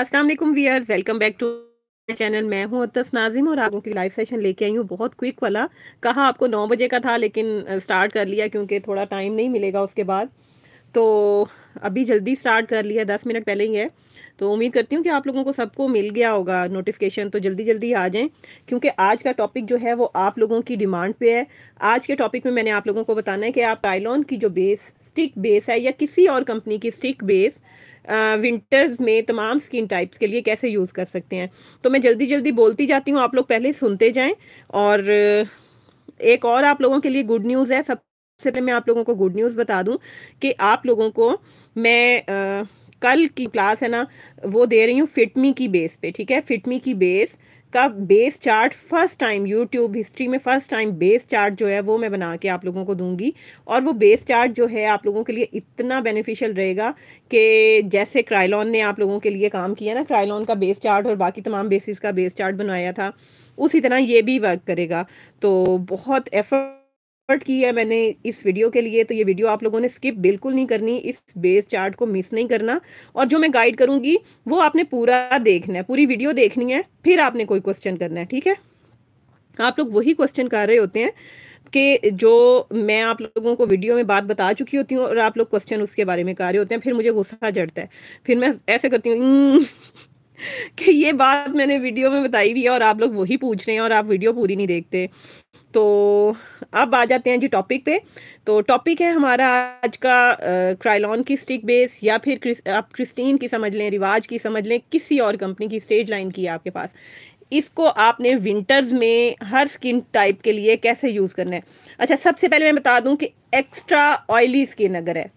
असलम वालेकुम viewers welcome back to channel मैं हूं अतफ नाजिम और आपको की लाइव सेशन लेके आई हूं बहुत क्विक वाला कहा आपको नौ बजे का था लेकिन स्टार्ट कर लिया क्योंकि थोड़ा टाइम नहीं मिलेगा उसके बाद तो अभी जल्दी स्टार्ट कर लिया दस मिनट पहले ही है तो उम्मीद करती हूँ कि आप लोगों को सबको मिल गया होगा नोटिफिकेशन तो जल्दी जल्दी आ जाएँ क्योंकि आज का टॉपिक जो है वो आप लोगों की डिमांड पे है आज के टॉपिक में मैंने आप लोगों को बताना है कि आप टाइलॉन की जो बेस स्टिक बेस है या किसी और कंपनी की स्टिक बेस विंटर्स में तमाम स्किन टाइप्स के लिए कैसे यूज़ कर सकते हैं तो मैं जल्दी जल्दी बोलती जाती हूँ आप लोग पहले सुनते जाएं और एक और आप लोगों के लिए गुड न्यूज़ है सबसे पहले मैं आप लोगों को गुड न्यूज़ बता दूँ कि आप लोगों को मैं आ, कल की क्लास है ना वो दे रही हूँ फिटमी की बेस पे ठीक है फिटमी की बेस का base chart first time YouTube history में फर्स्ट टाइम बेस चार्ट जो है वो मैं बना के आप लोगों को दूंगी और वो बेस चार्ट जो है आप लोगों के लिए इतना बेनिफिशियल रहेगा कि जैसे क्राइलॉन ने आप लोगों के लिए काम किया ना क्राइलॉन का बेस चार्ट और बाकी तमाम बेसिस का बेस चार्ट बनाया था उसी तरह ये भी वर्क करेगा तो बहुत एफर्ट एफर्ट की है मैंने इस वीडियो के लिए तो ये वीडियो आप लोगों ने स्किप बिल्कुल नहीं करनी इस बेस चार्ट को मिस नहीं करना और जो मैं गाइड करूंगी वो आपने पूरा देखना है पूरी वीडियो देखनी है फिर आपने कोई क्वेश्चन करना है ठीक है आप लोग वही क्वेश्चन कर रहे होते हैं कि जो मैं आप लोगों को वीडियो में बात बता चुकी होती हूँ और आप लोग क्वेश्चन उसके बारे में कर रहे होते हैं फिर मुझे गुस्सा चढ़ता है फिर मैं ऐसे करती हूँ कि ये बात मैंने वीडियो में बताई भी है और आप लोग वही पूछ रहे हैं और आप वीडियो पूरी नहीं देखते तो अब आ जाते हैं जी टॉपिक पे तो टॉपिक है हमारा आज का क्राइलॉन की स्टिक बेस या फिर क्रिस, आप क्रिस्टीन की समझ लें रिवाज की समझ लें किसी और कंपनी की स्टेज लाइन की है आपके पास इसको आपने विंटर्स में हर स्किन टाइप के लिए कैसे यूज़ करना है अच्छा सबसे पहले मैं बता दूं कि एक्स्ट्रा ऑयली स्किन अगर है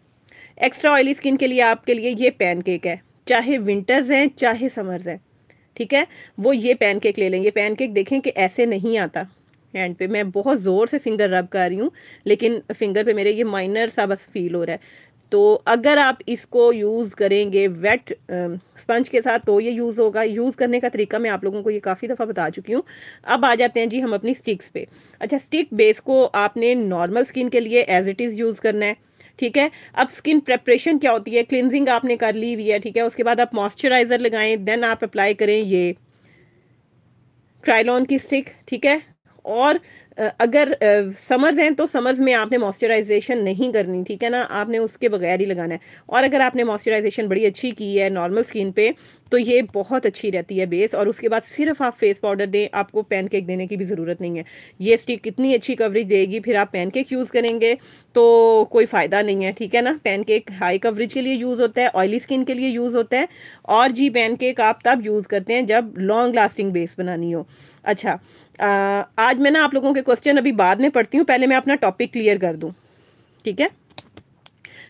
एक्स्ट्रा ऑयली स्किन के लिए आपके लिए ये पैनकेक है चाहे विंटर्स हैं चाहे समर्स हैं ठीक है वो ये पैनकेक ले लें ये पैनकेक देखें कि ऐसे नहीं आता हैंड पे मैं बहुत ज़ोर से फिंगर रब कर रही हूँ लेकिन फिंगर पे मेरे ये माइनर सा बस फील हो रहा है तो अगर आप इसको यूज़ करेंगे वेट स्पंज के साथ तो ये यूज़ होगा यूज़ करने का तरीका मैं आप लोगों को ये काफ़ी दफ़ा बता चुकी हूँ अब आ जाते हैं जी हम अपनी स्टिक्स पे अच्छा स्टिक बेस को आपने नॉर्मल स्किन के लिए एज इट इज़ यूज़ करना है ठीक है अब स्किन प्रेपरेशन क्या होती है क्लिनजिंग आपने कर ली हुई है ठीक है उसके बाद आप मॉइस्चराइज़र लगाएं देन आप अप्लाई करें ये क्राइलॉन की स्टिक ठीक है और अगर समर्स हैं तो समर्स में आपने मॉइस्चराइजेशन नहीं करनी ठीक है ना आपने उसके बगैर ही लगाना है और अगर आपने मॉइस्चराइजेशन बड़ी अच्छी की है नॉर्मल स्किन पे तो ये बहुत अच्छी रहती है बेस और उसके बाद सिर्फ आप फेस पाउडर दें आपको पैनकेक देने की भी ज़रूरत नहीं है ये स्टिक इतनी अच्छी कवरेज देगी फिर आप पैनकेक यूज़ करेंगे तो कोई फ़ायदा नहीं है ठीक है ना पैनकेक हाई कवरेज के लिए यूज़ होता है ऑयली स्किन के लिए यूज़ होता है और जी पैनकेक आप तब यूज़ करते हैं जब लॉन्ग लास्टिंग बेस बनानी हो अच्छा आज मैं ना आप लोगों के क्वेश्चन अभी बाद में पढ़ती हूँ पहले मैं अपना टॉपिक क्लियर कर दूँ ठीक है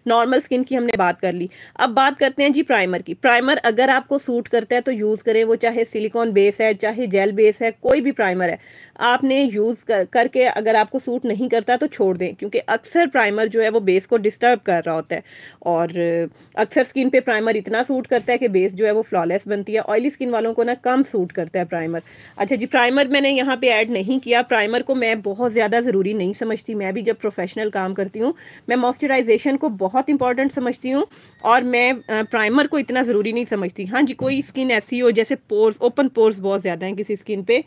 नॉर्मल स्किन की हमने बात कर ली अब बात करते हैं जी प्राइमर की प्राइमर अगर आपको सूट करता है तो यूज़ करें वो चाहे सिलिकॉन बेस है चाहे जेल बेस है कोई भी प्राइमर है आपने यूज़ कर, करके अगर आपको सूट नहीं करता तो छोड़ दें क्योंकि अक्सर प्राइमर जो है वो बेस को डिस्टर्ब कर रहा होता है और अक्सर स्किन पर प्राइमर इतना सूट करता है कि बेस जो है वो फ्लॉलेस बनती है ऑयली स्किन वालों को ना कम सूट करता है प्राइमर अच्छा जी प्राइमर मैंने यहाँ पर ऐड नहीं किया प्राइमर को मैं बहुत ज़्यादा ज़रूरी नहीं समझती मैं भी जब प्रोफेशनल काम करती हूँ मैं मॉइस्चराइजेशन को बहुत बहुत इंपॉर्टेंट समझती हूँ और मैं प्राइमर को इतना ज़रूरी नहीं समझती हाँ जी कोई स्किन ऐसी हो जैसे पोर्स ओपन पोर्स बहुत ज़्यादा हैं किसी स्किन पे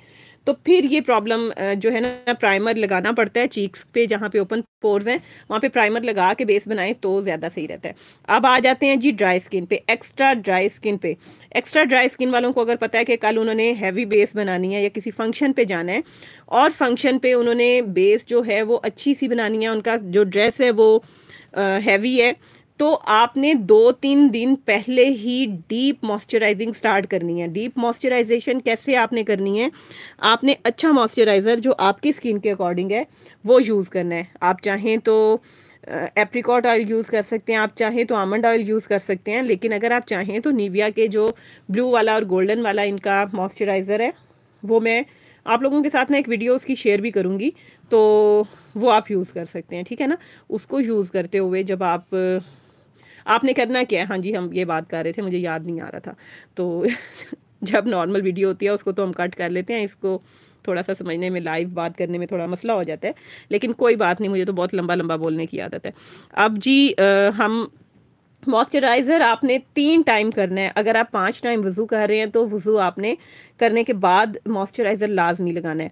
तो फिर ये प्रॉब्लम जो है ना प्राइमर लगाना पड़ता है चीक्स पे जहाँ पे ओपन पोर्स हैं वहाँ पे प्राइमर लगा के बेस बनाएं तो ज़्यादा सही रहता है अब आ जाते हैं जी ड्राई स्किन पे एक्स्ट्रा ड्राई स्किन पे एक्स्ट्रा ड्राई स्किन वालों को अगर पता है कि कल उन्होंने हैवी बेस बनानी है या किसी फंक्शन पे जाना है और फंक्शन पे उन्होंने बेस जो है वो अच्छी सी बनानी है उनका जो ड्रेस है वो हैवी है तो आपने दो तीन दिन पहले ही डीप मॉइस्चराइजिंग स्टार्ट करनी है डीप मॉइस्चराइजेशन कैसे आपने करनी है आपने अच्छा मॉइस्चराइज़र जो आपकी स्किन के अकॉर्डिंग है वो यूज़ करना है आप चाहें तो एप्रिकॉट ऑयल यूज़ कर सकते हैं आप चाहें तो आमंड ऑयल यूज़ कर सकते हैं लेकिन अगर आप चाहें तो निविया के जो ब्लू वाला और गोल्डन वाला इनका मॉइस्चराइज़र है वो मैं आप लोगों के साथ ना एक वीडियो उसकी शेयर भी करूँगी तो वो आप यूज़ कर सकते हैं ठीक है ना उसको यूज़ करते हुए जब आप आपने करना क्या है हाँ जी हम ये बात कर रहे थे मुझे याद नहीं आ रहा था तो जब नॉर्मल वीडियो होती है उसको तो हम कट कर लेते हैं इसको थोड़ा सा समझने में लाइव बात करने में थोड़ा मसला हो जाता है लेकिन कोई बात नहीं मुझे तो बहुत लंबा लंबा बोलने की आदत है अब जी आ, हम मॉइस्चराइज़र आपने तीन टाइम करना है अगर आप पाँच टाइम वज़ू कर रहे हैं तो वज़ू आपने करने के बाद मॉइस्चराइज़र लाजमी लगाना है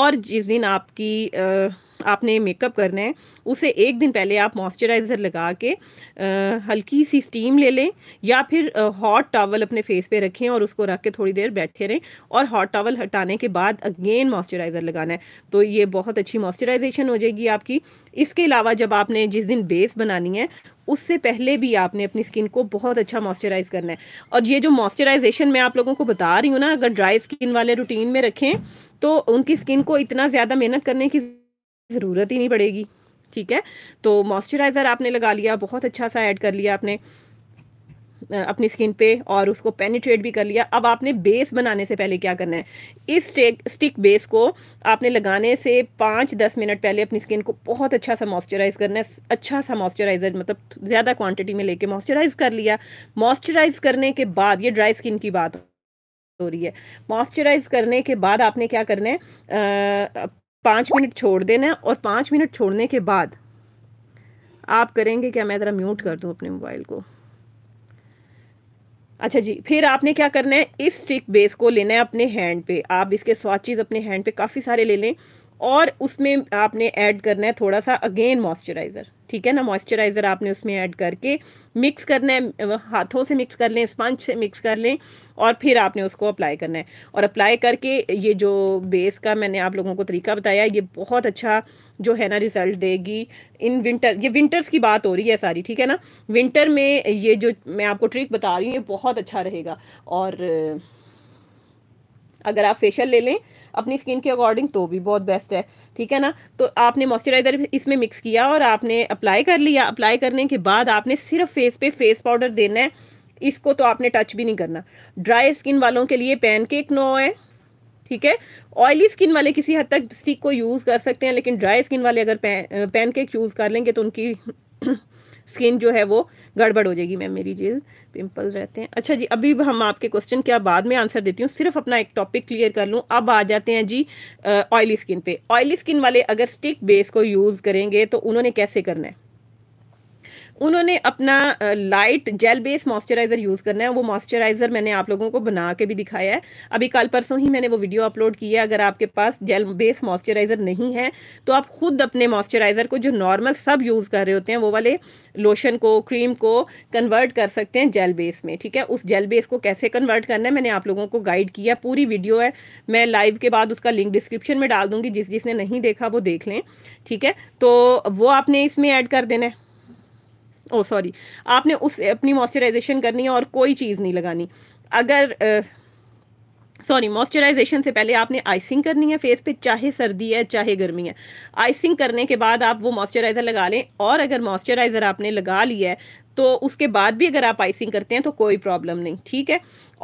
और जिस दिन आपकी आ, आपने मेकअप करना है उसे एक दिन पहले आप मॉइस्चराइज़र लगा के आ, हल्की सी स्टीम ले लें या फिर हॉट टावल अपने फेस पे रखें और उसको रख के थोड़ी देर बैठे रहें और हॉट टावल हटाने के बाद अगेन मॉइस्चराइज़र लगाना है तो ये बहुत अच्छी मॉइस्चराइजेशन हो जाएगी आपकी इसके अलावा जब आपने जिस दिन बेस बनानी है उससे पहले भी आपने अपनी स्किन को बहुत अच्छा मॉइस्चराइज करना है और ये जो मॉइस्चराइजेशन मैं आप लोगों को बता रही हूँ ना अगर ड्राई स्किन वाले रूटीन में रखें तो उनकी स्किन को इतना ज़्यादा मेहनत करने की ज़रूरत ही नहीं पड़ेगी ठीक है तो मॉइस्चराइज़र आपने लगा लिया बहुत अच्छा सा ऐड कर लिया आपने अपनी स्किन पे और उसको पेनिट्रेट भी कर लिया अब आपने बेस बनाने से पहले क्या करना है इस स्टेक स्टिक बेस को आपने लगाने से पाँच दस मिनट पहले अपनी स्किन को बहुत अच्छा सा मॉइस्चराइज़ करना है अच्छा सा मॉइस्चराइज़र मतलब ज़्यादा क्वांटिटी में लेके मॉइस्चराइज़ कर लिया मॉइस्चराइज़ करने के बाद ये ड्राई स्किन की बात हो रही है मॉइस्चराइज करने के बाद आपने क्या करना है पाँच मिनट छोड़ देना है और पाँच मिनट छोड़ने के बाद आप करेंगे क्या मैं ज़रा म्यूट कर दूँ अपने मोबाइल को अच्छा जी फिर आपने क्या करना है इस स्टिक बेस को लेना है अपने हैंड पे आप इसके स्वाचेज अपने हैंड पे काफ़ी सारे ले लें और उसमें आपने ऐड करना है थोड़ा सा अगेन मॉइस्चराइज़र ठीक है ना मॉइस्चराइज़र आपने उसमें ऐड करके मिक्स करना है हाथों से मिक्स कर लें स्पंज से मिक्स कर लें और फिर आपने उसको अप्लाई करना है और अप्लाई करके ये जो बेस का मैंने आप लोगों को तरीका बताया ये बहुत अच्छा जो है ना रिज़ल्ट देगी इन विंटर ये विंटर्स की बात हो रही है सारी ठीक है ना विंटर में ये जो मैं आपको ट्रिक बता रही हूँ ये बहुत अच्छा रहेगा और अगर आप फेशियल ले लें अपनी स्किन के अकॉर्डिंग तो भी बहुत बेस्ट है ठीक है ना तो आपने मॉइस्चराइज़र इसमें मिक्स किया और आपने अप्लाई कर लिया अप्लाई करने के बाद आपने सिर्फ फेस पे फेस पाउडर देना है इसको तो आपने टच भी नहीं करना ड्राई स्किन वालों के लिए पैन केक नो है ठीक है ऑयली स्किन वाले किसी हद तक स्टिक को यूज़ कर सकते हैं लेकिन ड्राई स्किन वाले अगर पैन पैन यूज़ कर लेंगे तो उनकी स्किन जो है वो गड़बड़ हो जाएगी मैम मेरी जेल पिंपल रहते हैं अच्छा जी अभी हम आपके क्वेश्चन क्या बाद में आंसर देती हूँ सिर्फ अपना एक टॉपिक क्लियर कर लूँ अब आ जाते हैं जी ऑयली स्किन पे ऑयली स्किन वाले अगर स्टिक बेस को यूज़ करेंगे तो उन्होंने कैसे करना है उन्होंने अपना light gel base moisturiser use करना है वो मॉइस्चराइज़र मैंने आप लोगों को बना के भी दिखाया है अभी कल परसों ही मैंने वो वीडियो अपलोड की है अगर आपके पास जेल बेस मॉइस्चराइज़र नहीं है तो आप खुद अपने मॉइस्चराइज़र को जो नॉर्मल सब यूज़ कर रहे होते हैं वो वाले लोशन को क्रीम को कन्वर्ट कर सकते हैं जेल बेस में ठीक है उस जेल बेस को कैसे कन्वर्ट करना है मैंने आप लोगों को गाइड किया पूरी वीडियो है मैं लाइव के बाद उसका लिंक डिस्क्रिप्शन में डाल दूंगी जिस जिसने नहीं देखा वो देख लें ठीक है तो वो आपने इसमें ऐड कर देना है ओ oh, सॉरी आपने उस अपनी मॉइस्चराइजेशन करनी है और कोई चीज़ नहीं लगानी अगर सॉरी मॉइस्चराइजेशन से पहले आपने आइसिंग करनी है फेस पे चाहे सर्दी है चाहे गर्मी है आइसिंग करने के बाद आप वो मॉइस्चराइज़र लगा लें और अगर मॉइस्चराइज़र आपने लगा लिया है तो उसके बाद भी अगर आप आइसिंग करते हैं तो कोई प्रॉब्लम नहीं ठीक है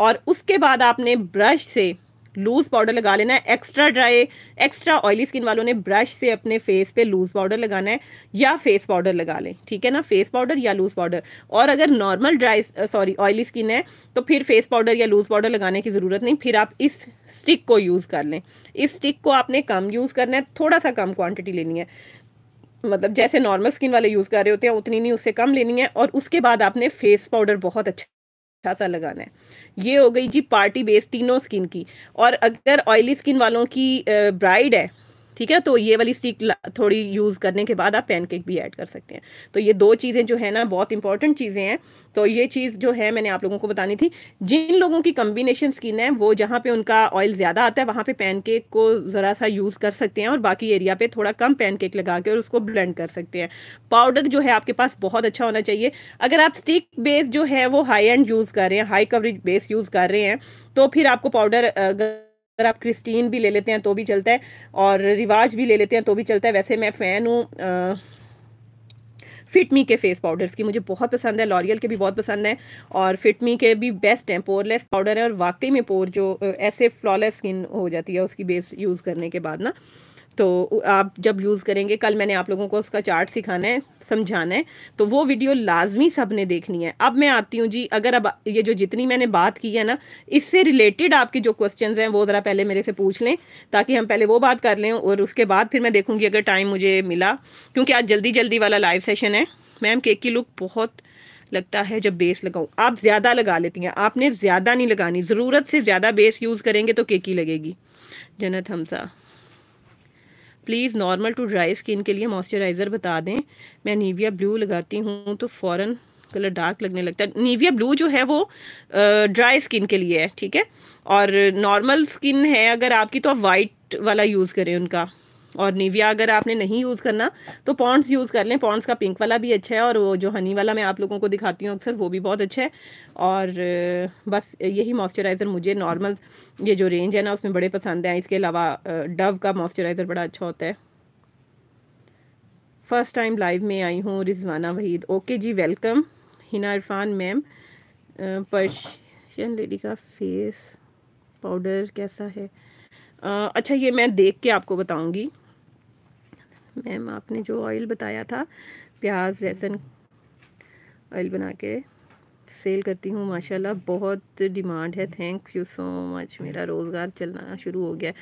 और उसके बाद आपने ब्रश से लूज पाउडर लगा लेना है extra dry extra oily skin वालों ने ब्रश से अपने फेस पे लूज पाउडर लगाना है या फेस पाउडर लगा लें ठीक है ना फेस पाउडर या लूज पाउडर और अगर normal dry sorry oily skin है तो फिर फेस पाउडर या लूज पाउडर लगाने की ज़रूरत नहीं फिर आप इस स्टिक को यूज़ कर लें इस स्टिक को आपने कम यूज़ करना है थोड़ा सा कम क्वांटिटी लेनी है मतलब जैसे नॉर्मल स्किन वाले यूज़ कर रहे होते हैं उतनी नहीं उससे कम लेनी है और उसके बाद आपने फेस पाउडर बहुत अच्छा सा लगाना है ये हो गई जी पार्टी बेस्ड तीनों स्किन की और अगर ऑयली स्किन वालों की ब्राइड है ठीक है तो ये वाली स्टिक थोड़ी यूज़ करने के बाद आप पैनकेक भी ऐड कर सकते हैं तो ये दो चीज़ें जो है ना बहुत इंपॉर्टेंट चीज़ें हैं तो ये चीज़ जो है मैंने आप लोगों को बतानी थी जिन लोगों की कम्बिनेशन स्किन है वो जहाँ पे उनका ऑयल ज़्यादा आता है वहाँ पे पैनकेक को ज़रा सा यूज़ कर सकते हैं और बाकी एरिया पे थोड़ा कम पैनकेक लगा के और उसको ब्लेंड कर सकते हैं पाउडर जो है आपके पास बहुत अच्छा होना चाहिए अगर आप स्टिक बेस जो है वो हाई एंड यूज़ कर रहे हैं हाई कवरेज बेस यूज़ कर रहे हैं तो फिर आपको पाउडर अगर आप क्रिस्टीन भी ले लेते हैं तो भी चलता है और रिवाज भी ले लेते हैं तो भी चलता है वैसे मैं फ़ैन हूँ फिटमी के फेस पाउडर्स की मुझे बहुत पसंद है लॉरियल के भी बहुत पसंद है और फिटमी के भी बेस्ट हैं पोरलेस पाउडर है और वाकई में पोर जो ऐसे फ्लॉलेस स्किन हो जाती है उसकी बेस यूज़ करने के बाद ना तो आप जब यूज़ करेंगे कल मैंने आप लोगों को उसका चार्ट सिखाना है समझाना है तो वो वीडियो लाजमी सब ने देखनी है अब मैं आती हूँ जी अगर अब ये जो जितनी मैंने बात की है ना इससे रिलेटेड आपके जो क्वेश्चन हैं वो ज़रा पहले मेरे से पूछ लें ताकि हम पहले वो बात कर लें और उसके बाद फिर मैं देखूँगी अगर टाइम मुझे मिला क्योंकि आज जल्दी जल्दी वाला लाइव सेशन है मैम केक की लुक बहुत लगता है जब बेस लगाऊँ आप ज़्यादा लगा लेती हैं आपने ज़्यादा नहीं लगानी ज़रूरत से ज़्यादा बेस यूज़ करेंगे तो केक लगेगी Jannat Hamsa please normal to dry skin के लिए मॉइस्चराइज़र बता दें मैं नीविया ब्लू लगाती हूँ तो फ़ौर कलर डार्क लगने लगता है नीविया ब्लू जो है वो ड्राई स्किन के लिए है ठीक है और नॉर्मल स्किन है अगर आपकी तो आप वाइट वाला यूज़ करें उनका और निविया अगर आपने नहीं यूज़ करना तो पॉन्ड्स यूज़ कर लें पॉन्ड्स का पिंक वाला भी अच्छा है और वो जो हनी वाला मैं आप लोगों को दिखाती हूँ अक्सर वो भी बहुत अच्छा है और बस यही मॉइस्चराइज़र मुझे नॉर्मल ये जो रेंज है ना उसमें बड़े पसंद हैं इसके अलावा डव का मॉइस्चराइज़र बड़ा अच्छा होता है फ़र्स्ट टाइम लाइव में आई हूँ रिजवाना वहीद ओके जी welcome Hina Irfan ma'am Persian lady का फेस पाउडर कैसा है आ, अच्छा ये मैं देख के आपको बताऊँगी मैम आपने जो ऑयल बताया था प्याज लहसुन ऑयल बना के सेल करती हूँ माशाल्लाह बहुत डिमांड है थैंक यू सो मच मेरा रोज़गार चलना शुरू हो गया है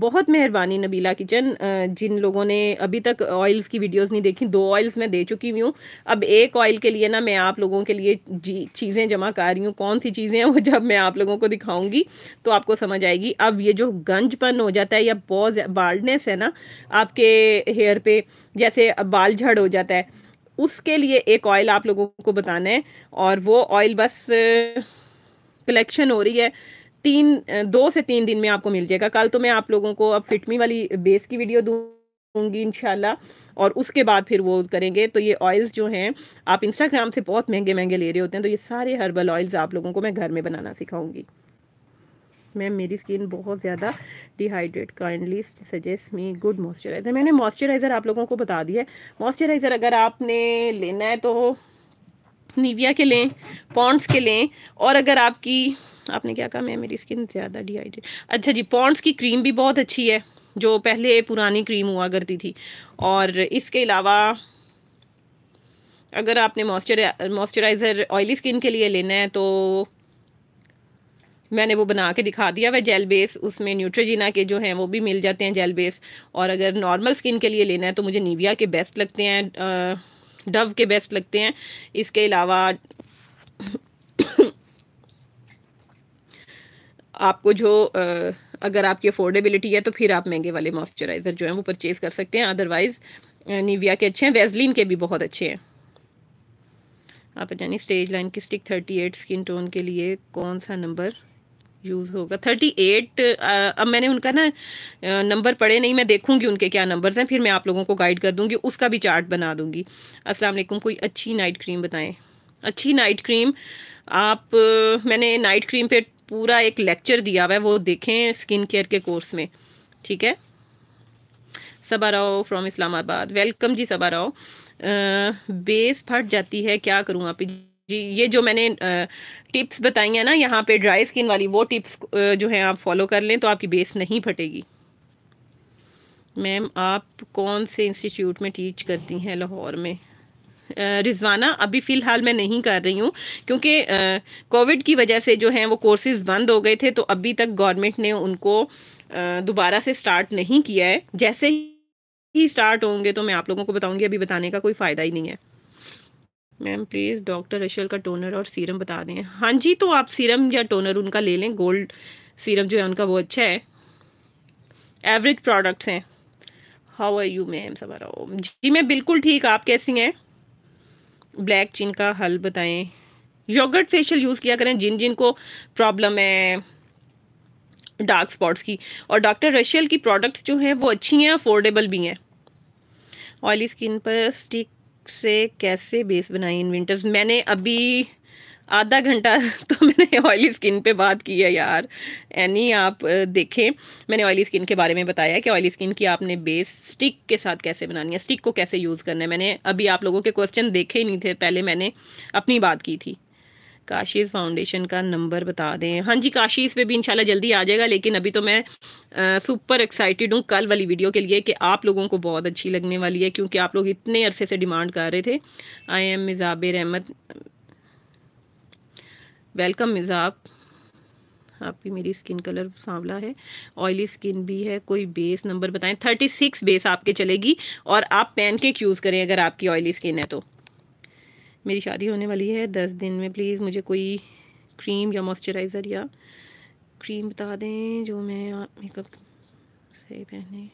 बहुत मेहरबानी नबीला किचन जिन लोगों ने अभी तक ऑयल्स की वीडियोस नहीं देखी दो ऑयल्स मैं दे चुकी हुई हूँ अब एक ऑयल के लिए ना मैं आप लोगों के लिए चीज़ें जमा कर रही हूँ कौन सी चीज़ें हैं वो जब मैं आप लोगों को दिखाऊँगी तो आपको समझ आएगी अब ये जो गंजपन हो जाता है या बहुत बाल्डनेस है ना आपके हेयर पे जैसे बाल झड़ हो जाता है उसके लिए एक ऑयल आप लोगों को बताना है और वो ऑयल बस कलेक्शन हो रही है तीन दो से तीन दिन में आपको मिल जाएगा कल तो मैं आप लोगों को अब फिटमी वाली बेस की वीडियो दूंगी इनशाला और उसके बाद फिर वो करेंगे तो ये ऑयल्स जो हैं आप इंस्टाग्राम से बहुत महंगे महंगे ले रहे होते हैं तो ये सारे हर्बल ऑयल्स आप लोगों को मैं घर में बनाना सिखाऊंगी मैम मेरी स्किन बहुत ज़्यादा dehydrate kindly suggest me good moisturiser मैंने मॉइस्चराइज़र आप लोगों को बता दिया है मॉइस्चराइज़र अगर आपने लेना है तो निविया के लें पॉन्ट्स के लें और अगर आपकी आपने क्या कहा मैं मेरी स्किन ज़्यादा डिहाइड्रेट अच्छा जी पॉन्ट्स की क्रीम भी बहुत अच्छी है जो पहले पुरानी क्रीम हुआ करती थी और इसके अलावा अगर आपने मॉइस्चर मॉइस्चराइज़र ऑयली स्किन के लिए लेना है तो मैंने वो बना के दिखा दिया वह जेल बेस उसमें न्यूट्रेजिना के जो हैं वो भी मिल जाते हैं जेल बेस और अगर नॉर्मल स्किन के लिए लेना है तो मुझे नीविया के बेस्ट लगते हैं डव के बेस्ट लगते हैं इसके अलावा आपको जो अगर आपकी अफोर्डेबिलिटी है तो फिर आप महंगे वाले मॉइस्चराइज़र जो हैं वो परचेज़ कर सकते हैं अदरवाइज़ निविया के अच्छे हैं वेजलिन के भी बहुत अच्छे हैं आप जानी स्टेज लाइन की stick thirty eight skin tone के लिए कौन सा नंबर यूज़ होगा थर्टी एट अब मैंने उनका ना नंबर पढ़े नहीं मैं देखूंगी उनके क्या नंबर्स हैं फिर मैं आप लोगों को गाइड कर दूंगी उसका भी चार्ट बना दूंगी अस्सलाम वालेकुम कोई अच्छी नाइट क्रीम बताएं अच्छी नाइट क्रीम आप मैंने नाइट क्रीम पे पूरा एक लेक्चर दिया हुआ है वो देखें स्किन केयर के कोर्स में ठीक है सबा राव फ्रॉम इस्लामाबाद वेलकम जी सबा राव बेस फट जाती है क्या करूँ आप जी ये जो मैंने टिप्स बताई हैं ना यहाँ पे ड्राई स्किन वाली वो टिप्स जो है आप फॉलो कर लें तो आपकी बेस नहीं फटेगी मैम आप कौन से इंस्टीट्यूट में टीच करती हैं लाहौर में रिजवाना अभी फ़िलहाल मैं नहीं कर रही हूँ क्योंकि कोविड की वजह से जो है वो कोर्सेज़ बंद हो गए थे तो अभी तक गवर्नमेंट ने उनको दोबारा से स्टार्ट नहीं किया है जैसे ही स्टार्ट होंगे तो मैं आप लोगों को बताऊंगी अभी बताने का कोई फ़ायदा ही नहीं है मैम प्लीज़ डॉक्टर रशियल का टोनर और सीरम बता दें हाँ जी तो आप सीरम या टोनर उनका ले लें गोल्ड सीरम जो है उनका वो अच्छा है एवरेज प्रोडक्ट्स हैं हाउ आर यू मैम सवार जी मैं बिल्कुल ठीक आप कैसी हैं ब्लैक चिन का हल बताएं योगर्ट फेशियल यूज़ किया करें जिन जिन को प्रॉब्लम है डार्क स्पॉट्स की और डॉक्टर रशियल की प्रोडक्ट्स जो हैं वो अच्छी हैं अफोर्डेबल भी हैं ऑयली स्किन पर स्टिक से कैसे बेस बनाई इन विंटर्स मैंने अभी आधा घंटा तो मैंने ऑयली स्किन पे बात की है यार एनी आप देखें मैंने ऑयली स्किन के बारे में बताया कि ऑयली स्किन की आपने बेस स्टिक के साथ कैसे बनानी है स्टिक को कैसे यूज़ करना है मैंने अभी आप लोगों के क्वेश्चन देखे ही नहीं थे पहले मैंने अपनी बात की थी काशीज़ फाउंडेशन का नंबर बता दें हाँ जी काशीज़ पे भी इंशाल्लाह जल्दी आ जाएगा लेकिन अभी तो मैं आ, सुपर एक्साइटेड हूँ कल वाली वीडियो के लिए कि आप लोगों को बहुत अच्छी लगने वाली है क्योंकि आप लोग इतने अरसे से डिमांड कर रहे थे I am Mizabir Ahmed welcome Mizab आपकी मेरी स्किन कलर सांवला है ऑयली स्किन भी है कोई बेस नंबर बताएं थर्टी सिक्स बेस आपके चलेगी और आप पैन यूज़ करें अगर आपकी ऑयली स्किन है तो मेरी शादी होने वाली है दस दिन में प्लीज़ मुझे कोई क्रीम या मॉइस्चराइज़र या क्रीम बता दें जो मैं मेकअप से पहने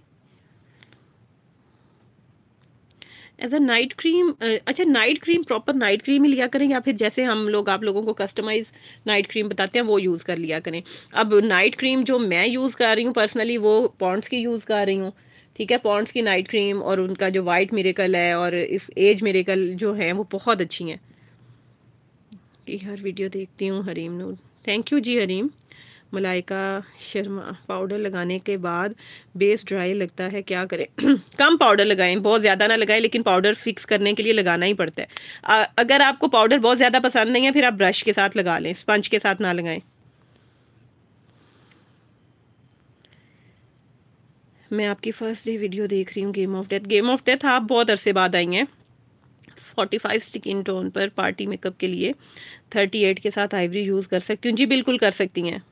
एज अ नाइट क्रीम अच्छा night cream proper night cream ही लिया करें या फिर जैसे हम लोग आप लोगों को कस्टमाइज नाइट क्रीम बताते हैं वो यूज़ कर लिया करें अब नाइट क्रीम जो मैं यूज़ कर रही हूँ पर्सनली वो पॉन्ड्स की यूज़ कर रही हूँ ठीक है पॉन्ड्स की नाइट क्रीम और उनका जो वाइट मेरेकल है और इस एज मेरेकल जो हैं वो बहुत अच्छी हैं कि हर वीडियो देखती हूँ Hareem Noor thank you ji Hareem Malaika Sharma powder लगाने के बाद बेस ड्राई लगता है क्या करें कम पाउडर लगाएं बहुत ज़्यादा ना लगाएं लेकिन पाउडर फिक्स करने के लिए लगाना ही पड़ता है अगर आपको पाउडर बहुत ज़्यादा पसंद नहीं है फिर आप ब्रश के साथ लगा लें स्पंज के साथ ना लगाएं मैं आपकी फ़र्स्ट डे वीडियो देख रही हूँ game of death game of death आप बहुत अरसे बाद आई हैं 45 फाइव इन टोन पर पार्टी मेकअप के लिए थर्टी एट के साथ आइवरी यूज़ कर सकती हूँ जी बिल्कुल कर सकती हैं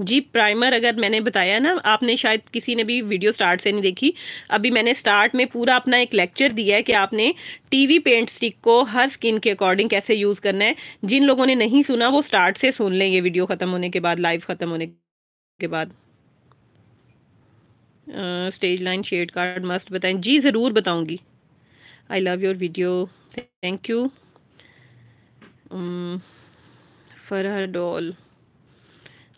जी प्राइमर अगर मैंने बताया ना आपने शायद किसी ने भी वीडियो स्टार्ट से नहीं देखी अभी मैंने स्टार्ट में पूरा अपना एक लेक्चर दिया है कि आपने टीवी पेंट स्टिक को हर स्किन के अकॉर्डिंग कैसे यूज़ करना है जिन लोगों ने नहीं सुना वो स्टार्ट से सुन लें ये वीडियो ख़त्म होने के बाद लाइव ख़त्म होने के बाद Stageline shade card must बताएं जी ज़रूर बताऊंगी I love your video thank you Farah doll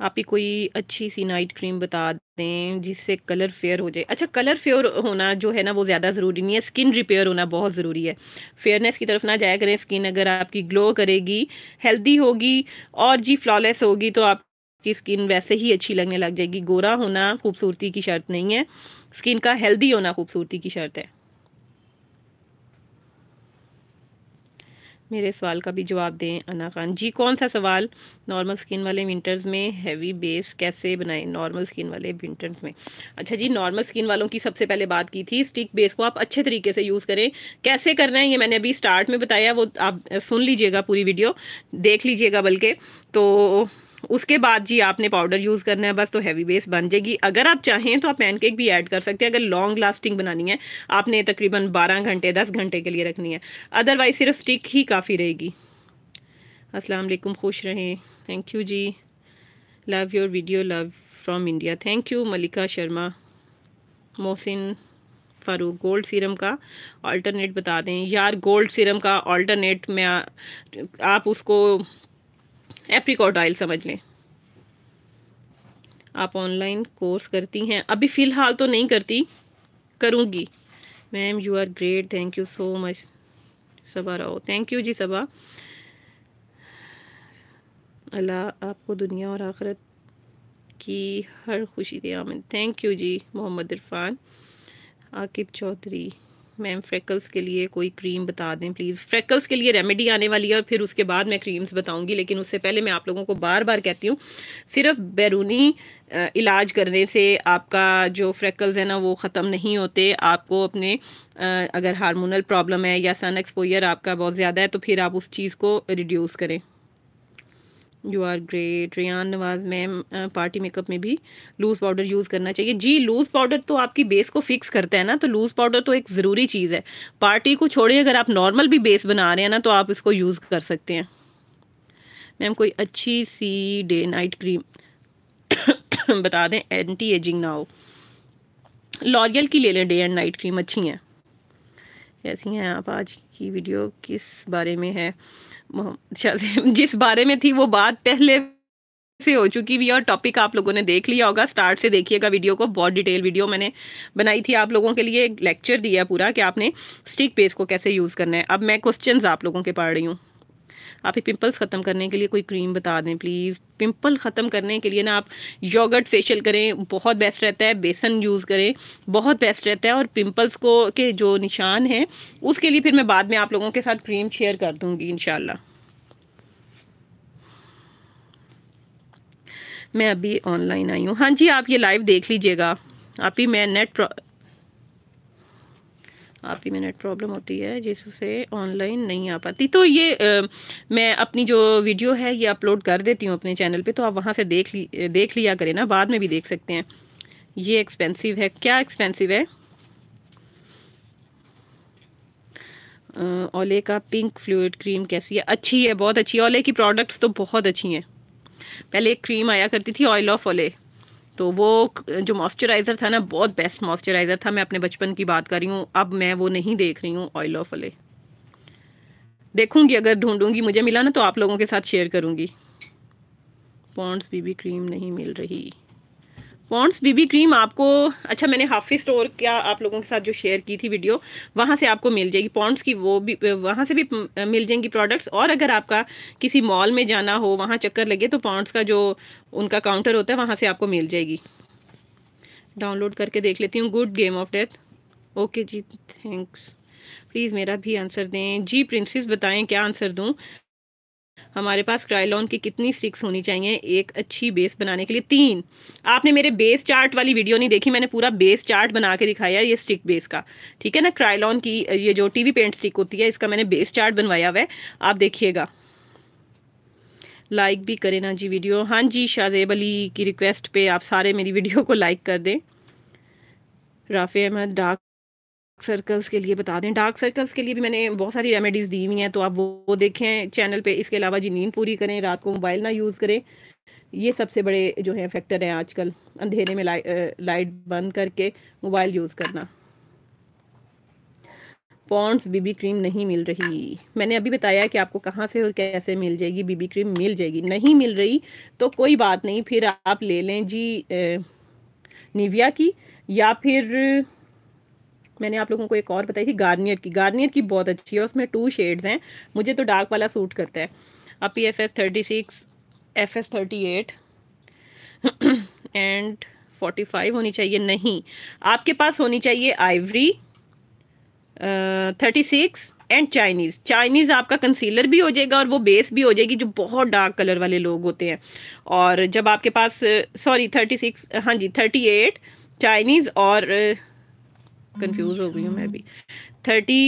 आप ही कोई अच्छी सी नाइट क्रीम बता दें जिससे कलर फेयर हो जाए अच्छा कलर फेयर होना जो है ना वो ज़्यादा ज़रूरी नहीं है स्किन रिपेयर होना बहुत ज़रूरी है फेयरनेस की तरफ ना जाया करें स्किन अगर आपकी ग्लो करेगी हेल्दी होगी और जी फ्लॉलेस होगी तो आप आपकी स्किन वैसे ही अच्छी लगने लग जाएगी गोरा होना खूबसूरती की शर्त नहीं है स्किन का हेल्दी होना खूबसूरती की शर्त है मेरे सवाल का भी जवाब दें अना खान जी कौन सा सवाल नॉर्मल स्किन वाले विंटर्स में हैवी बेस कैसे बनाएं नॉर्मल स्किन वाले विंटर्स में अच्छा जी नॉर्मल स्किन वालों की सबसे पहले बात की थी स्टिक बेस को आप अच्छे तरीके से यूज़ करें कैसे करना है ये मैंने अभी स्टार्ट में बताया वो आप सुन लीजिएगा पूरी वीडियो देख लीजिएगा बल्कि तो उसके बाद जी आपने पाउडर यूज़ करना है बस तो हैवी बेस बन जाएगी अगर आप चाहें तो आप पैनकेक भी ऐड कर सकते हैं अगर लॉन्ग लास्टिंग बनानी है आपने तकरीबन बारह घंटे दस घंटे के लिए रखनी है अदरवाइज सिर्फ स्टिक ही काफ़ी रहेगी वालेकुम खुश रहें थैंक यू जी love your video love from India thank you Malika Sharma Mohsin Farooq gold serum का अल्टरनेट बता दें यार गोल्ड सीरम का अल्टरनेट मैं आप उसको एप्रीकॉट ऑयल समझ लें आप ऑनलाइन कोर्स करती हैं अभी फ़िलहाल तो नहीं करती करूँगी ma'am you are great thank you so much Saba रहो थैंक यू जी सबा अल्लाह आपको दुनिया और आखरत की हर खुशी दे आमिन थैंक यू जी मोहम्मद इरफान आकिब चौधरी मैम फ्रेकल्स के लिए कोई क्रीम बता दें प्लीज़ फ्रेकल्स के लिए रेमेडी आने वाली है और फिर उसके बाद मैं क्रीम्स बताऊंगी लेकिन उससे पहले मैं आप लोगों को बार बार कहती हूँ सिर्फ बैरूनी इलाज करने से आपका जो फ्रेकल्स है ना वो ख़त्म नहीं होते आपको अपने अगर हार्मोनल प्रॉब्लम है या सन एक्सपोयर आपका बहुत ज़्यादा है तो फिर आप उस चीज़ को रिड्यूस करें you are great Riyan Nawaz ma'am party makeup में भी लूज़ पाउडर यूज़ करना चाहिए जी लूज़ पाउडर तो आपकी बेस को फिक्स करता है ना तो लूज़ पाउडर तो एक ज़रूरी चीज़ है पार्टी को छोड़िए अगर आप नॉर्मल भी बेस बना रहे हैं ना तो आप इसको यूज़ कर सकते हैं मैम कोई अच्छी सी डे नाइट क्रीम बता दें एंटी एजिंग ना हो लॉरियल की ले लें डे एंड नाइट क्रीम अच्छी हैं कैसी हैं आप आज की वीडियो किस बारे में है जिस बारे में थी वो बात पहले से हो चुकी हुई और टॉपिक आप लोगों ने देख लिया होगा स्टार्ट से देखिएगा वीडियो को बहुत डिटेल वीडियो मैंने बनाई थी आप लोगों के लिए एक लेक्चर दिया पूरा कि आपने स्टिक पेज को कैसे यूज़ करना है अब मैं क्वेश्चंस आप लोगों के पढ़ रही हूँ आप ही पिंपल्स ख़त्म करने के लिए कोई क्रीम बता दें प्लीज़ पिंपल ख़त्म करने के लिए ना आप योगर्ट फेशियल करें बहुत बेस्ट रहता है बेसन यूज़ करें बहुत बेस्ट रहता है और पिंपल्स को के जो निशान हैं उसके लिए फिर मैं बाद में आप लोगों के साथ क्रीम शेयर कर दूँगी इन मैं अभी ऑनलाइन आई हूँ हाँ जी आप ये लाइव देख लीजिएगा आप ही मैं नेट आपकी में नेट प्रॉब्लम होती है जिससे ऑनलाइन नहीं आ पाती तो ये आ, मैं अपनी जो वीडियो है ये अपलोड कर देती हूँ अपने चैनल पे तो आप वहाँ से देख ली देख लिया करें ना बाद में भी देख सकते हैं ये एक्सपेंसिव है क्या एक्सपेंसिव है ओले का पिंक फ्लूड क्रीम कैसी है अच्छी है बहुत अच्छी है ओले की प्रोडक्ट्स तो बहुत अच्छी हैं पहले एक क्रीम आया करती थी ऑयल ऑफ ओले तो वो जो मॉइस्चराइज़र था ना बहुत बेस्ट मॉइस्चराइज़र था मैं अपने बचपन की बात कर रही हूँ अब मैं वो नहीं देख रही हूँ ऑयल ऑफ अले देखूँगी अगर ढूँढूँगी मुझे मिला ना तो आप लोगों के साथ शेयर करूँगी पॉन्ड्स बीबी क्रीम नहीं मिल रही पॉन्ड्स बीबी क्रीम आपको अच्छा मैंने हाफी स्टोर क्या आप लोगों के साथ जो शेयर की थी वीडियो वहाँ से आपको मिल जाएगी पॉन्ड्स की वो भी वहाँ से भी मिल जाएंगी प्रोडक्ट्स और अगर आपका किसी मॉल में जाना हो वहाँ चक्कर लगे तो पॉन्ड्स का जो उनका काउंटर होता है वहाँ से आपको मिल जाएगी डाउनलोड करके देख लेती हूँ good game of death okay जी थैंक्स प्लीज़ मेरा भी आंसर दें जी प्रिंसेस बताएं क्या आंसर दूँ हमारे पास क्राइलॉन की कितनी स्टिक्स होनी चाहिए एक अच्छी बेस बनाने के लिए तीन आपने मेरे बेस चार्ट वाली वीडियो नहीं देखी मैंने पूरा बेस चार्ट बना के दिखाया है ये स्टिक बेस का ठीक है ना क्राइलॉन की ये जो टीवी पेंट स्टिक होती है इसका मैंने बेस चार्ट बनवाया हुआ है आप देखिएगा लाइक भी करें ना जी वीडियो हाँ जी शाहजेब अली की रिक्वेस्ट पे आप सारे मेरी वीडियो को लाइक कर दें राफ़े अहमद डाक सर्कल्स के लिए बता दें डार्क सर्कल्स के लिए भी मैंने बहुत सारी रेमेडीज़ दी हुई हैं तो आप वो, देखें चैनल पे इसके अलावा जी नींद पूरी करें रात को मोबाइल ना यूज़ करें ये सबसे बड़े जो है फैक्टर हैं आजकल अंधेरे में लाई, लाइट बंद करके मोबाइल यूज़ करना पॉन्ड्स बीबी क्रीम नहीं मिल रही मैंने अभी बताया कि आपको कहाँ से और कैसे मिल जाएगी बीबी क्रीम मिल जाएगी नहीं मिल रही तो कोई बात नहीं फिर आप ले लें जी निविया की या फिर मैंने आप लोगों को एक और बताई थी गार्नियर की गार्नियर की बहुत अच्छी है उसमें टू शेड्स हैं मुझे तो डार्क वाला सूट करता है अब P F S thirty six F S thirty eight and forty five होनी चाहिए नहीं आपके पास होनी चाहिए ivory thirty six and Chinese Chinese आपका कंसीलर भी हो जाएगा और वो बेस भी हो जाएगी जो बहुत डार्क कलर वाले लोग होते हैं और जब आपके पास सॉरी थर्टी सिक्स हाँ जी थर्टी एट चाइनीज़ और uh, कंफ्यूज हो गई हूँ मैं भी थर्टी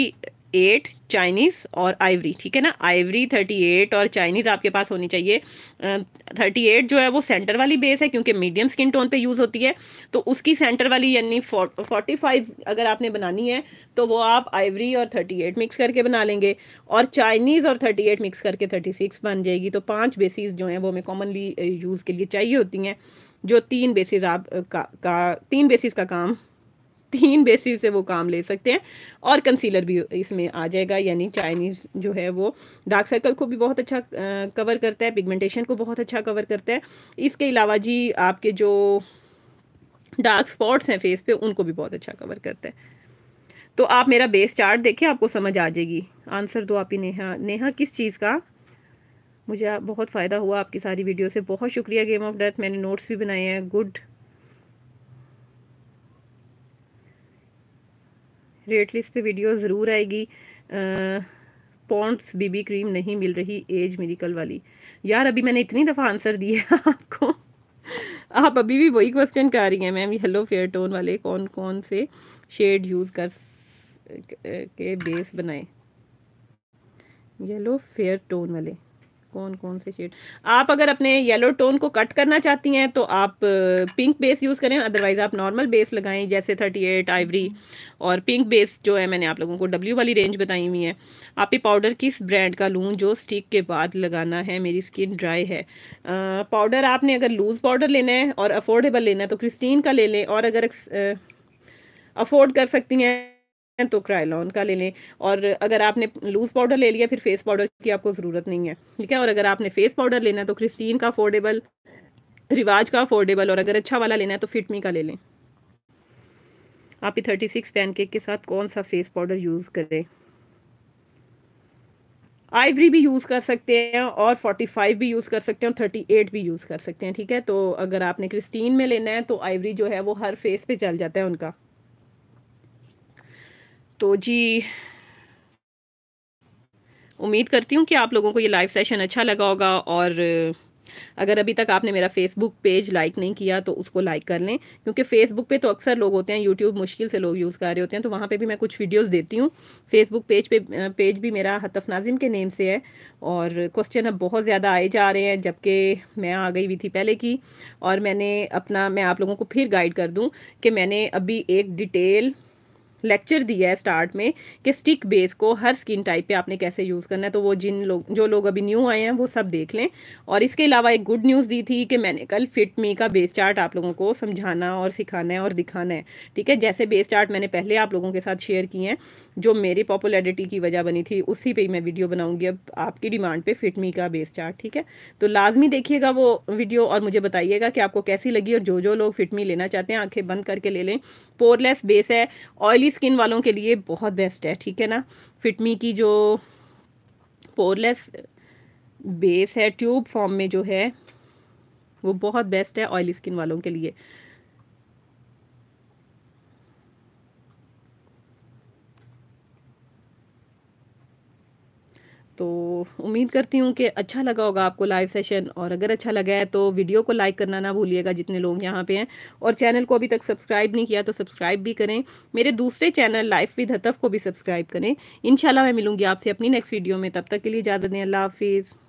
एट चाइनीज़ और आइवरी ठीक है ना आइवरी थर्टी एट और चाइनीज़ आपके पास होनी चाहिए थर्टी एट जो है वो सेंटर वाली बेस है क्योंकि मीडियम स्किन टोन पे यूज़ होती है तो उसकी सेंटर वाली यानी फोर्टी फाइव अगर आपने बनानी है तो वो आप आइवरी और थर्टी एट मिक्स करके बना लेंगे और चाइनीज़ और थर्टी एट मिक्स करके थर्टी सिक्स बन जाएगी तो पाँच बेसिस जो हैं वो हमें कॉमनली यूज़ के लिए चाहिए होती हैं जो तीन बेसिस आप का, का तीन बेसिस का काम तीन बेसिस से वो काम ले सकते हैं और कंसीलर भी इसमें आ जाएगा यानी चाइनीज़ जो है वो डार्क सर्कल को भी बहुत अच्छा कवर करता है पिगमेंटेशन को बहुत अच्छा कवर करता है इसके अलावा जी आपके जो डार्क स्पॉट्स हैं फेस पे उनको भी बहुत अच्छा कवर करता है तो आप मेरा बेस चार्ट देखें आपको समझ आ जाएगी आंसर दो आप ही नेहा नेहा किस चीज़ का मुझे बहुत फ़ायदा हुआ आपकी सारी वीडियो से बहुत शुक्रिया गेम ऑफ डेथ मैंने नोट्स भी बनाए हैं गुड रेट लिस्ट पे वीडियो ज़रूर आएगी पॉन्ट्स बीबी क्रीम नहीं मिल रही एज मेरिकल वाली यार अभी मैंने इतनी दफ़ा आंसर है आपको आप अभी भी वही क्वेश्चन कर रही हैं मैम येलो फेयर टोन वाले कौन कौन से शेड यूज़ कर के बेस बनाए येलो फेयर टोन वाले कौन कौन से शेड आप अगर अपने येलो टोन को कट करना चाहती हैं तो आप पिंक बेस यूज़ करें अदरवाइज़ आप नॉर्मल बेस लगाएं जैसे थर्टी एट आइवरी और पिंक बेस जो है मैंने आप लोगों को डब्ल्यू वाली रेंज बताई हुई है आप ये पाउडर किस ब्रांड का लूँ जो स्टिक के बाद लगाना है मेरी स्किन ड्राई है पाउडर आपने अगर लूज़ पाउडर लेना है और अफोर्डेबल लेना है तो क्रिस्टीन का ले लें और अगर अफोर्ड कर सकती हैं तो क्राइलॉन का ले लें और अगर आपने लूज़ पाउडर ले लिया फिर फेस पाउडर की आपको ज़रूरत नहीं है ठीक है और अगर आपने फेस पाउडर लेना है तो क्रिस्टीन का अफोर्डेबल रिवाज का अफोर्डेबल और अगर अच्छा वाला लेना है तो फिटमी का ले लें आप ही थर्टी सिक्स पैनकेक के साथ कौन सा फेस पाउडर यूज़ करें आइवरी भी यूज़ कर सकते हैं और 45 भी यूज़ कर सकते हैं और 38 भी यूज़ कर सकते हैं ठीक है तो अगर आपने क्रिस्टीन में लेना है तो आइवरी जो है वो हर फेस पे चल जाता है उनका तो जी उम्मीद करती हूँ कि आप लोगों को ये लाइव सेशन अच्छा लगा होगा और अगर अभी तक आपने मेरा फेसबुक पेज लाइक नहीं किया तो उसको लाइक कर लें क्योंकि फेसबुक पे तो अक्सर लोग होते हैं यूट्यूब मुश्किल से लोग यूज़ कर रहे होते हैं तो वहाँ पे भी मैं कुछ वीडियोस देती हूँ फेसबुक पेज पे पेज भी मेरा हतफ नाजिम के नेम से है और क्वेश्चन अब बहुत ज़्यादा आए जा रहे हैं जबकि मैं आ गई हुई थी पहले की और मैंने अपना मैं आप लोगों को फिर गाइड कर दूँ कि मैंने अभी एक डिटेल लेक्चर दिया है स्टार्ट में कि स्टिक बेस को हर स्किन टाइप पे आपने कैसे यूज़ करना है तो वो जिन लोग जो लोग अभी न्यू आए हैं वो सब देख लें और इसके अलावा एक गुड न्यूज़ दी थी कि मैंने कल फिट मी का बेस चार्ट आप लोगों को समझाना और सिखाना है और दिखाना है ठीक है जैसे बेस चार्ट मैंने पहले आप लोगों के साथ शेयर किए हैं जो मेरे पॉपुलैरिटी की वजह बनी थी उसी पे ही मैं वीडियो बनाऊंगी अब आपकी डिमांड पे फिटमी का बेस चार्ट ठीक है तो लाजमी देखिएगा वो वीडियो और मुझे बताइएगा कि आपको कैसी लगी और जो जो लोग फिटमी लेना चाहते हैं आंखें बंद करके ले लें पोरलेस बेस है ऑयली स्किन वालों के लिए बहुत बेस्ट है ठीक है ना फिटमी की जो पोरलेस बेस है ट्यूब फॉर्म में जो है वो बहुत बेस्ट है ऑयली स्किन वालों के लिए तो उम्मीद करती हूँ कि अच्छा लगा होगा आपको लाइव सेशन और अगर अच्छा लगा है तो वीडियो को लाइक करना ना भूलिएगा जितने लोग यहाँ पे हैं और चैनल को अभी तक सब्सक्राइब नहीं किया तो सब्सक्राइब भी करें मेरे दूसरे चैनल लाइफ विद हतफ को भी सब्सक्राइब करें इन मैं मिलूंगी आपसे अपनी नेक्स्ट वीडियो में तब तक के लिए इजाज़त दें अल्लाह हाफिज़